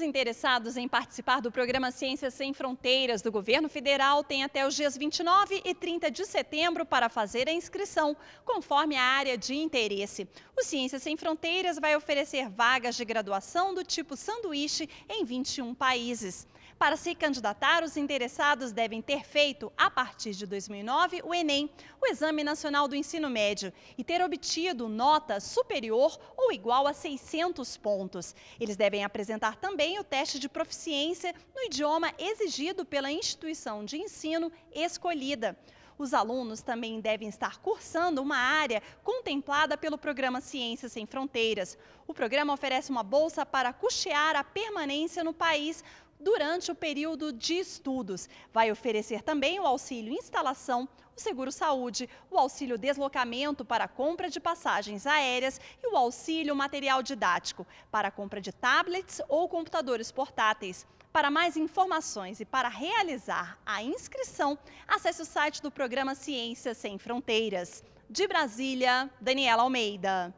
os interessados em participar do programa Ciências Sem Fronteiras do governo federal têm até os dias 29 e 30 de setembro para fazer a inscrição, conforme a área de interesse. O Ciências Sem Fronteiras vai oferecer vagas de graduação do tipo sanduíche em 21 países. Para se candidatar, os interessados devem ter feito, a partir de 2009, o Enem, o Exame Nacional do Ensino Médio, e ter obtido nota superior ou igual a 600 pontos. Eles devem apresentar também o teste de proficiência no idioma exigido pela instituição de ensino escolhida. Os alunos também devem estar cursando uma área contemplada pelo programa Ciências Sem Fronteiras. O programa oferece uma bolsa para custear a permanência no país durante o período de estudos. Vai oferecer também o auxílio instalação, seguro-saúde, o auxílio deslocamento para compra de passagens aéreas e o auxílio material didático para compra de tablets ou computadores portáteis. Para mais informações e para realizar a inscrição, acesse o site do programa Ciências Sem Fronteiras. De Brasília, Daniela Almeida.